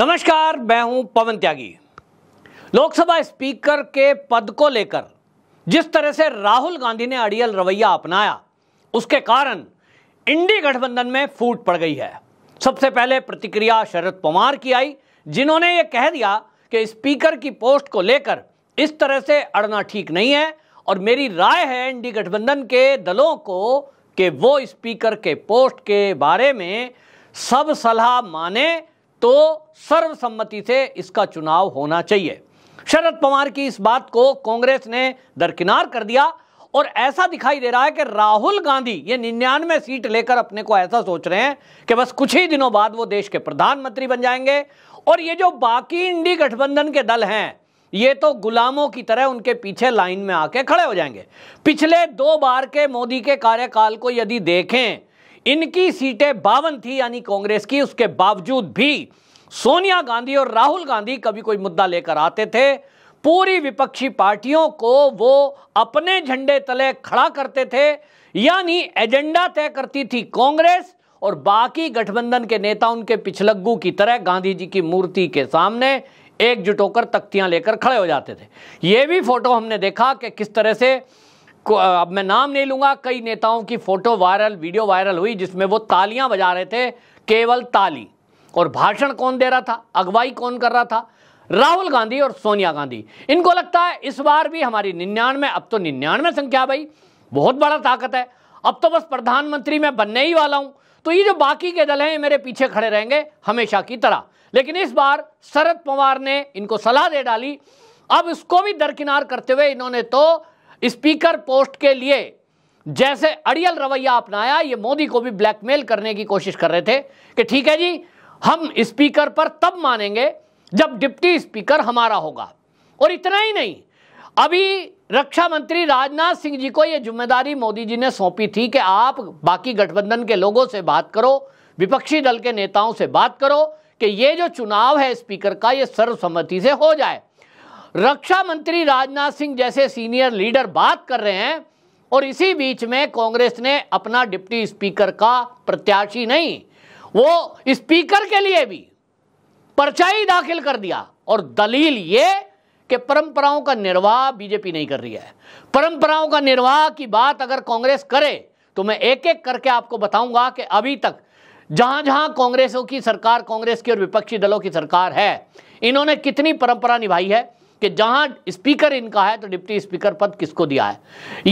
नमस्कार मैं हूं पवन त्यागी लोकसभा स्पीकर के पद को लेकर जिस तरह से राहुल गांधी ने अड़ियल रवैया अपनाया उसके कारण इंडी गठबंधन में फूट पड़ गई है सबसे पहले प्रतिक्रिया शरद पवार की आई जिन्होंने ये कह दिया कि स्पीकर की पोस्ट को लेकर इस तरह से अड़ना ठीक नहीं है और मेरी राय है इंडी गठबंधन के दलों को कि वो स्पीकर के पोस्ट के बारे में सब सलाह माने तो सर्वसम्मति से इसका चुनाव होना चाहिए शरद पवार की इस बात को कांग्रेस ने दरकिनार कर दिया और ऐसा दिखाई दे रहा है कि राहुल गांधी ये निन्यानवे सीट लेकर अपने को ऐसा सोच रहे हैं कि बस कुछ ही दिनों बाद वो देश के प्रधानमंत्री बन जाएंगे और ये जो बाकी इंडी गठबंधन के दल हैं ये तो गुलामों की तरह उनके पीछे लाइन में आके खड़े हो जाएंगे पिछले दो बार के मोदी के कार्यकाल को यदि देखें इनकी सीटें बावन थी यानी कांग्रेस की उसके बावजूद भी सोनिया गांधी और राहुल गांधी कभी कोई मुद्दा लेकर आते थे पूरी विपक्षी पार्टियों को वो अपने झंडे तले खड़ा करते थे यानी एजेंडा तय करती थी कांग्रेस और बाकी गठबंधन के नेता उनके पिछलग्गू की तरह गांधी जी की मूर्ति के सामने एकजुट होकर तख्तियां लेकर खड़े हो जाते थे यह भी फोटो हमने देखा कि किस तरह से अब मैं नाम नहीं लूंगा कई नेताओं की फोटो वायरल वीडियो वायरल हुई जिसमें वो तालियां बजा रहे थे केवल ताली और भाषण कौन दे रहा था अगवाई कौन कर रहा था राहुल गांधी और सोनिया गांधी इनको लगता है इस बार भी हमारी निन्यानवे अब तो निन्यानवे संख्या भाई बहुत बड़ा ताकत है अब तो बस प्रधानमंत्री मैं बनने ही वाला हूं तो ये जो बाकी के दल हैं मेरे पीछे खड़े रहेंगे हमेशा की तरह लेकिन इस बार शरद पवार ने इनको सलाह दे डाली अब इसको भी दरकिनार करते हुए इन्होंने तो स्पीकर पोस्ट के लिए जैसे अड़ियल रवैया अपनाया ये मोदी को भी ब्लैकमेल करने की कोशिश कर रहे थे कि ठीक है जी हम स्पीकर पर तब मानेंगे जब डिप्टी स्पीकर हमारा होगा और इतना ही नहीं अभी रक्षा मंत्री राजनाथ सिंह जी को यह जिम्मेदारी मोदी जी ने सौंपी थी कि आप बाकी गठबंधन के लोगों से बात करो विपक्षी दल के नेताओं से बात करो कि ये जो चुनाव है स्पीकर का ये सर्वसम्मति से हो जाए रक्षा मंत्री राजनाथ सिंह जैसे सीनियर लीडर बात कर रहे हैं और इसी बीच में कांग्रेस ने अपना डिप्टी स्पीकर का प्रत्याशी नहीं वो स्पीकर के लिए भी परचाई दाखिल कर दिया और दलील ये कि परंपराओं का निर्वाह बीजेपी नहीं कर रही है परंपराओं का निर्वाह की बात अगर कांग्रेस करे तो मैं एक एक करके आपको बताऊंगा कि अभी तक जहां जहां कांग्रेसों की सरकार कांग्रेस की और विपक्षी दलों की सरकार है इन्होंने कितनी परंपरा निभाई है कि जहां स्पीकर इनका है तो डिप्टी स्पीकर पद किसको दिया है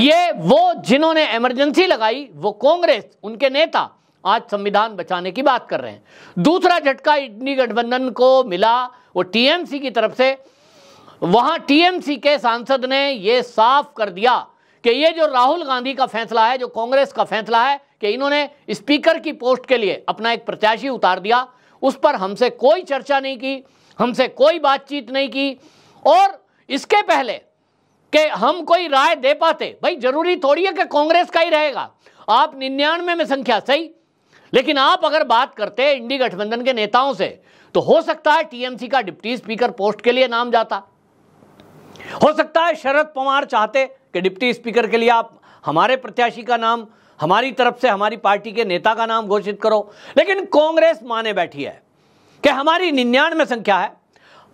ये वो जिन्होंने इमरजेंसी लगाई वो कांग्रेस उनके नेता आज संविधान बचाने की बात कर रहे हैं दूसरा झटका इडनी गठबंधन को मिला वो टीएमसी की तरफ से वहां टीएमसी के सांसद ने यह साफ कर दिया कि ये जो राहुल गांधी का फैसला है जो कांग्रेस का फैसला है कि इन्होंने स्पीकर की पोस्ट के लिए अपना एक प्रत्याशी उतार दिया उस पर हमसे कोई चर्चा नहीं की हमसे कोई बातचीत नहीं की और इसके पहले कि हम कोई राय दे पाते भाई जरूरी थोड़ी है कि कांग्रेस का ही रहेगा आप निन्यानवे में संख्या सही लेकिन आप अगर बात करते इंडी गठबंधन के नेताओं से तो हो सकता है टीएमसी का डिप्टी स्पीकर पोस्ट के लिए नाम जाता हो सकता है शरद पवार चाहते कि डिप्टी स्पीकर के लिए आप हमारे प्रत्याशी का नाम हमारी तरफ से हमारी पार्टी के नेता का नाम घोषित करो लेकिन कांग्रेस माने बैठी है कि हमारी निन्यानवे संख्या है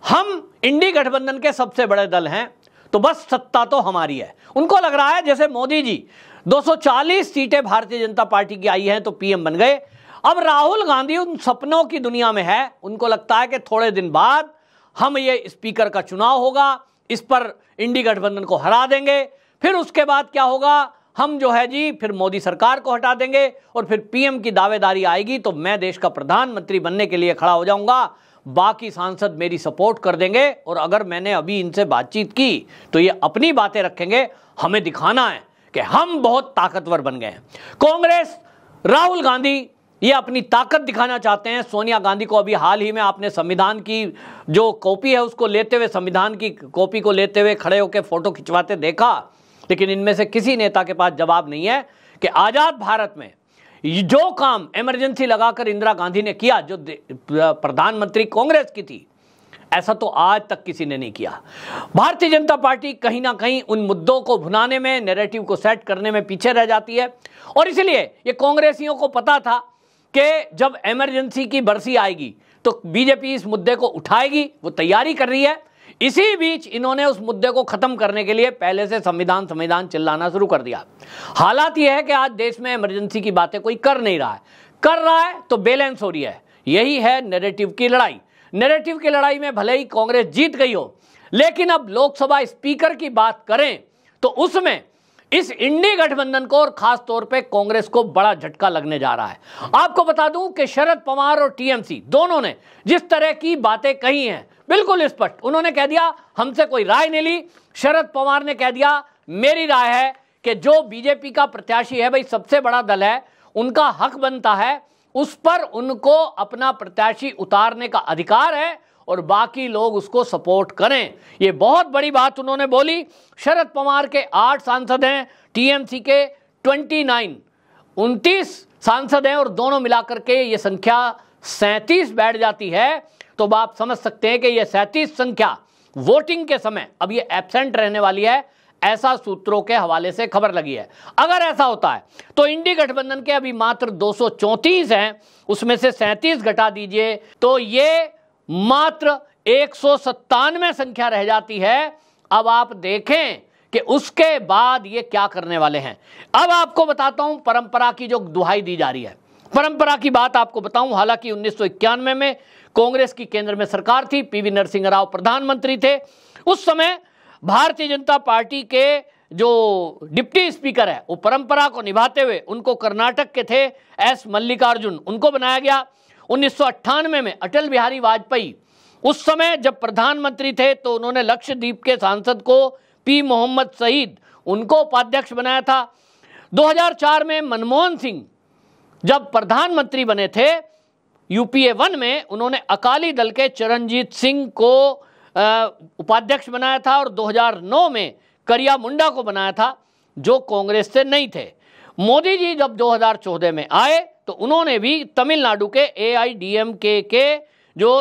हम इंडी गठबंधन के सबसे बड़े दल हैं तो बस सत्ता तो हमारी है उनको लग रहा है जैसे मोदी जी 240 सीटें भारतीय जनता पार्टी की आई हैं तो पीएम बन गए अब राहुल गांधी उन सपनों की दुनिया में है उनको लगता है कि थोड़े दिन बाद हम ये स्पीकर का चुनाव होगा इस पर इंडी गठबंधन को हरा देंगे फिर उसके बाद क्या होगा हम जो है जी फिर मोदी सरकार को हटा देंगे और फिर पीएम की दावेदारी आएगी तो मैं देश का प्रधानमंत्री बनने के लिए खड़ा हो जाऊंगा बाकी सांसद मेरी सपोर्ट कर देंगे और अगर मैंने अभी इनसे बातचीत की तो ये अपनी बातें रखेंगे हमें दिखाना है कि हम बहुत ताकतवर बन गए हैं कांग्रेस राहुल गांधी ये अपनी ताकत दिखाना चाहते हैं सोनिया गांधी को अभी हाल ही में आपने संविधान की जो कॉपी है उसको लेते हुए संविधान की कॉपी को लेते हुए खड़े होकर फोटो खिंचवाते देखा लेकिन इनमें से किसी नेता के पास जवाब नहीं है कि आज़ाद भारत में जो काम इमरजेंसी लगाकर इंदिरा गांधी ने किया जो प्रधानमंत्री कांग्रेस की थी ऐसा तो आज तक किसी ने नहीं किया भारतीय जनता पार्टी कहीं ना कहीं उन मुद्दों को भुनाने में नैरेटिव को सेट करने में पीछे रह जाती है और इसलिए ये कांग्रेसियों को पता था कि जब इमरजेंसी की बरसी आएगी तो बीजेपी इस मुद्दे को उठाएगी वो तैयारी कर रही है इसी बीच इन्होंने उस मुद्दे को खत्म करने के लिए पहले से संविधान संविधान चिल्लाना शुरू कर दिया हालात यह है कि आज देश में इमरजेंसी की बातें कोई कर नहीं रहा है कर रहा है तो बैलेंस हो रही है यही है नेरेटिव की लड़ाई नेरेटिव की लड़ाई में भले ही कांग्रेस जीत गई हो लेकिन अब लोकसभा स्पीकर की बात करें तो उसमें इस इंडी गठबंधन को और खास तौर पे कांग्रेस को बड़ा झटका लगने जा रहा है आपको बता दूं कि शरद पवार और टीएमसी दोनों ने जिस तरह की बातें कही हैं बिल्कुल स्पष्ट उन्होंने कह दिया हमसे कोई राय नहीं ली शरद पवार ने कह दिया मेरी राय है कि जो बीजेपी का प्रत्याशी है भाई सबसे बड़ा दल है उनका हक बनता है उस पर उनको अपना प्रत्याशी उतारने का अधिकार है और बाकी लोग उसको सपोर्ट करें ये बहुत बड़ी बात उन्होंने बोली शरद पवार के आठ सांसद हैं टीएमसी के ट्वेंटी नाइन उनतीस सांसद हैं और दोनों मिलाकर के ये संख्या सैंतीस बैठ जाती है तो आप समझ सकते हैं कि यह सैंतीस संख्या वोटिंग के समय अब ये एबसेंट रहने वाली है ऐसा सूत्रों के हवाले से खबर लगी है अगर ऐसा होता है तो इंडी गठबंधन के अभी मात्र दो हैं उसमें से सैंतीस घटा दीजिए तो ये मात्र एक संख्या रह जाती है अब आप देखें कि उसके बाद ये क्या करने वाले हैं अब आपको बताता हूं परंपरा की जो दुहाई दी जा रही है परंपरा की बात आपको बताऊं हालांकि उन्नीस में, में कांग्रेस की केंद्र में सरकार थी पीवी नरसिंह राव प्रधानमंत्री थे उस समय भारतीय जनता पार्टी के जो डिप्टी स्पीकर है वो परंपरा को निभाते हुए उनको कर्नाटक के थे एस मल्लिकार्जुन उनको बनाया गया उन्नीस में अटल बिहारी वाजपेयी उस समय जब प्रधानमंत्री थे तो उन्होंने लक्षद्वीप के सांसद को पी मोहम्मद सईद उनको उपाध्यक्ष बनाया था 2004 में मनमोहन सिंह जब प्रधानमंत्री बने थे यूपीए वन में उन्होंने अकाली दल के चरणजीत सिंह को उपाध्यक्ष बनाया था और 2009 में करिया मुंडा को बनाया था जो कांग्रेस से नहीं थे मोदी जी जब 2014 में आए तो उन्होंने भी तमिलनाडु के ए आई डी एम के के जो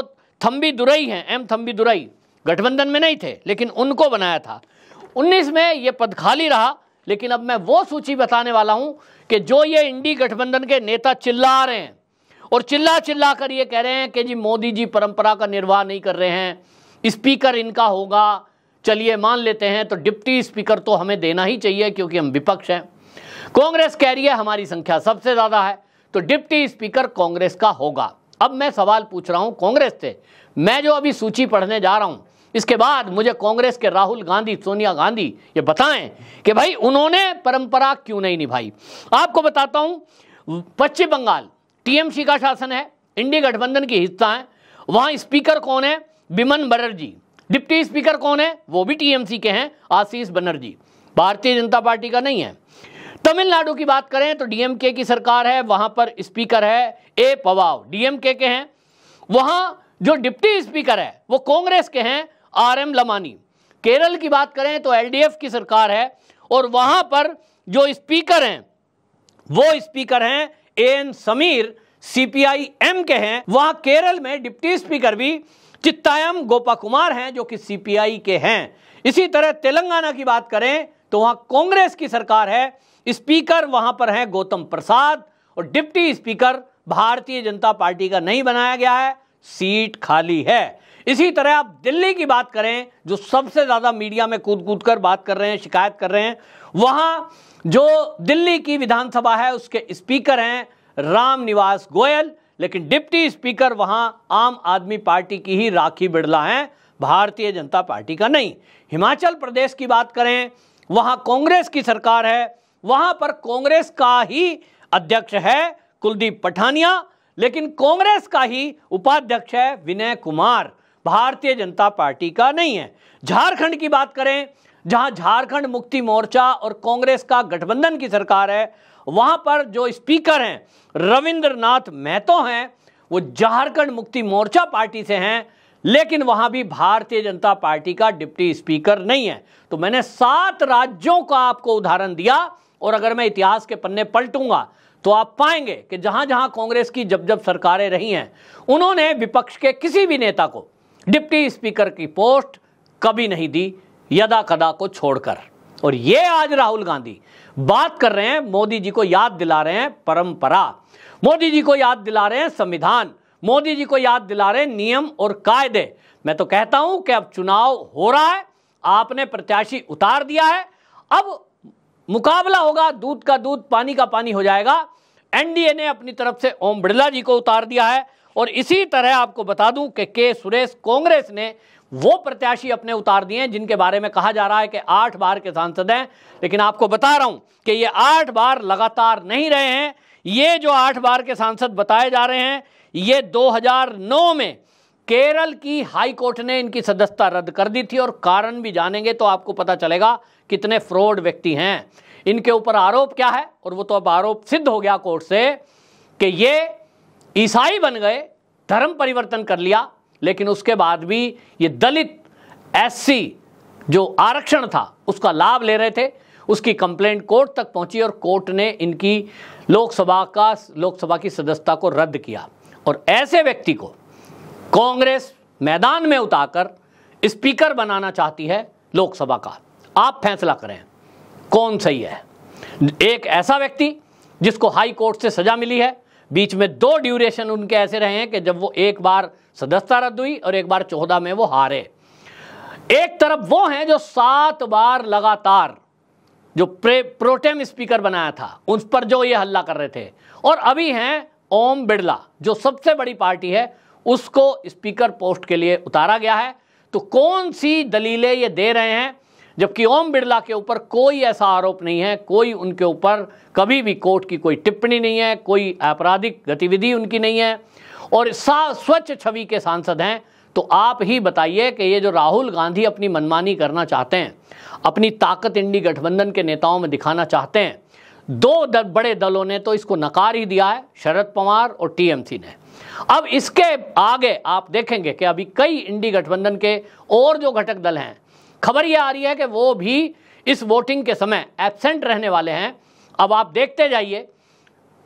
थम्बी दुरई हैं एम थम्बी दुरई गठबंधन में नहीं थे लेकिन उनको बनाया था 19 में ये पद खाली रहा लेकिन अब मैं वो सूची बताने वाला हूं कि जो ये इंडी गठबंधन के नेता चिल्ला रहे हैं और चिल्ला चिल्ला कर ये कह रहे हैं कि जी मोदी जी परंपरा का निर्वाह नहीं कर रहे हैं स्पीकर इनका होगा चलिए मान लेते हैं तो डिप्टी स्पीकर तो हमें देना ही चाहिए क्योंकि हम विपक्ष हैं कांग्रेस कह रही है हमारी संख्या सबसे ज़्यादा है तो डिप्टी स्पीकर कांग्रेस का होगा अब मैं सवाल पूछ रहा हूं कांग्रेस से मैं जो अभी सूची पढ़ने जा रहा हूं इसके बाद मुझे कांग्रेस के राहुल गांधी सोनिया गांधी ये बताएं कि भाई उन्होंने परंपरा क्यों नहीं निभाई आपको बताता हूं पश्चिम बंगाल टीएमसी का शासन है इंडी गठबंधन की हिस्सा है वहां स्पीकर कौन है बिमन बनर्जी डिप्टी स्पीकर कौन है वो भी टीएमसी के हैं आशीष बनर्जी भारतीय जनता पार्टी का नहीं है तमिलनाडु की बात करें तो डीएमके की सरकार है वहां पर स्पीकर है ए पवाव डीएमके के हैं वहां जो डिप्टी स्पीकर है वो कांग्रेस के हैं आर एम लमानी केरल की बात करें तो एलडीएफ की सरकार है और वहां पर जो स्पीकर हैं वो स्पीकर हैं ए एन समीर एम के हैं वहां केरल में डिप्टी स्पीकर भी चित्तायम गोपा कुमार हैं जो कि सीपीआई के हैं इसी तरह तेलंगाना की बात करें तो वहां कांग्रेस की सरकार है स्पीकर वहां पर हैं गौतम प्रसाद और डिप्टी स्पीकर भारतीय जनता पार्टी का नहीं बनाया गया है सीट खाली है इसी तरह आप दिल्ली की बात करें जो सबसे ज्यादा मीडिया में कूद कूद कर बात कर रहे हैं शिकायत कर रहे हैं वहां जो दिल्ली की विधानसभा है उसके स्पीकर हैं राम निवास गोयल लेकिन डिप्टी स्पीकर वहां आम आदमी पार्टी की ही राखी बिड़ला है भारतीय जनता पार्टी का नहीं हिमाचल प्रदेश की बात करें वहां कांग्रेस की सरकार है वहां पर कांग्रेस का ही अध्यक्ष है कुलदीप पठानिया लेकिन कांग्रेस का ही उपाध्यक्ष है विनय कुमार भारतीय जनता पार्टी का नहीं है झारखंड की बात करें जहां झारखंड मुक्ति मोर्चा और कांग्रेस का गठबंधन की सरकार है वहां पर जो स्पीकर हैं रविंद्रनाथ महतो हैं वो झारखंड मुक्ति मोर्चा पार्टी से हैं लेकिन वहां भी भारतीय जनता पार्टी का डिप्टी स्पीकर नहीं है तो मैंने सात राज्यों का आपको उदाहरण दिया और अगर मैं इतिहास के पन्ने पलटूंगा तो आप पाएंगे कि जहां जहां कांग्रेस की जब जब सरकारें रही हैं उन्होंने विपक्ष के किसी भी नेता को डिप्टी स्पीकर की पोस्ट कभी नहीं दी यदा कदा को छोड़कर और ये आज राहुल गांधी बात कर रहे हैं मोदी जी को याद दिला रहे हैं परंपरा मोदी जी को याद दिला रहे हैं संविधान मोदी जी को याद दिला रहे हैं नियम और कायदे मैं तो कहता हूं कि अब चुनाव हो रहा है आपने प्रत्याशी उतार दिया है अब मुकाबला होगा दूध का दूध पानी का पानी हो जाएगा एनडीए ने अपनी तरफ से ओम बिड़ला जी को उतार दिया है और इसी तरह आपको बता दूं कि के सुरेश कांग्रेस ने वो प्रत्याशी अपने उतार दिए हैं जिनके बारे में कहा जा रहा है कि आठ बार के सांसद हैं लेकिन आपको बता रहा हूं कि ये आठ बार लगातार नहीं रहे हैं ये जो आठ बार के सांसद बताए जा रहे हैं ये 2009 में केरल की हाई कोर्ट ने इनकी सदस्यता रद्द कर दी थी और कारण भी जानेंगे तो आपको पता चलेगा कितने फ्रॉड व्यक्ति हैं इनके ऊपर आरोप क्या है और वो तो अब आरोप सिद्ध हो गया कोर्ट से कि ये ईसाई बन गए धर्म परिवर्तन कर लिया लेकिन उसके बाद भी ये दलित एससी जो आरक्षण था उसका लाभ ले रहे थे उसकी कंप्लेंट कोर्ट तक पहुंची और कोर्ट ने इनकी लोकसभा का लोकसभा की सदस्यता को रद्द किया और ऐसे व्यक्ति को कांग्रेस मैदान में उतारकर स्पीकर बनाना चाहती है लोकसभा का आप फैसला करें कौन सही है एक ऐसा व्यक्ति जिसको हाई कोर्ट से सजा मिली है बीच में दो ड्यूरेशन उनके ऐसे रहे हैं कि जब वो एक बार सदस्यता रद्द हुई और एक बार चौदह में वो हारे एक तरफ वो हैं जो सात बार लगातार जो प्रोटेम स्पीकर बनाया था उस पर जो ये हल्ला कर रहे थे और अभी हैं ओम बिड़ला जो सबसे बड़ी पार्टी है उसको स्पीकर पोस्ट के लिए उतारा गया है तो कौन सी दलीलें ये दे रहे हैं जबकि ओम बिरला के ऊपर कोई ऐसा आरोप नहीं है कोई उनके ऊपर कभी भी कोर्ट की कोई टिप्पणी नहीं है कोई आपराधिक गतिविधि उनकी नहीं है और सा स्वच्छ छवि के सांसद हैं तो आप ही बताइए कि ये जो राहुल गांधी अपनी मनमानी करना चाहते हैं अपनी ताकत इंडी गठबंधन के नेताओं में दिखाना चाहते हैं दो दर, बड़े दलों ने तो इसको नकार ही दिया है शरद पवार और टीएमसी ने अब इसके आगे आप देखेंगे कि अभी कई इंडी गठबंधन के और जो घटक दल हैं खबर यह आ रही है कि वो भी इस वोटिंग के समय एबसेंट रहने वाले हैं अब आप देखते जाइए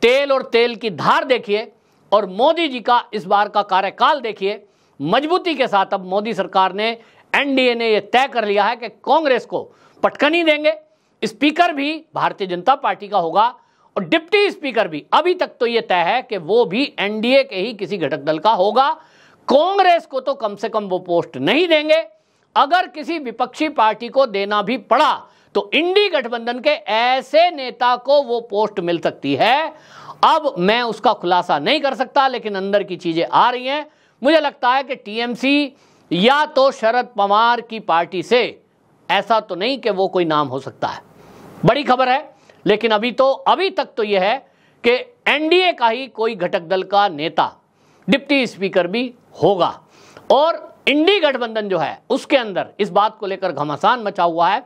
तेल और तेल की धार देखिए और मोदी जी का इस बार का कार्यकाल देखिए मजबूती के साथ अब मोदी सरकार ने एनडीए ने यह तय कर लिया है कि कांग्रेस को पटकनी देंगे स्पीकर भी भारतीय जनता पार्टी का होगा और डिप्टी स्पीकर भी अभी तक तो यह तय है कि वो भी एनडीए के ही किसी घटक दल का होगा कांग्रेस को तो कम से कम वो पोस्ट नहीं देंगे अगर किसी विपक्षी पार्टी को देना भी पड़ा तो इंडी गठबंधन के ऐसे नेता को वो पोस्ट मिल सकती है अब मैं उसका खुलासा नहीं कर सकता लेकिन अंदर की चीजें आ रही हैं मुझे लगता है कि टीएमसी या तो शरद पवार की पार्टी से ऐसा तो नहीं कि वो कोई नाम हो सकता है बड़ी खबर है लेकिन अभी तो अभी तक तो यह है कि एनडीए का ही कोई घटक दल का नेता डिप्टी स्पीकर भी होगा और इंडी गठबंधन जो है उसके अंदर इस बात को लेकर घमासान मचा हुआ है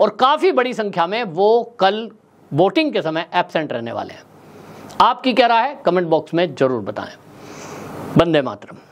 और काफ़ी बड़ी संख्या में वो कल वोटिंग के समय एबसेंट रहने वाले हैं आपकी क्या राय है कमेंट बॉक्स में जरूर बताएं बंदे मातरम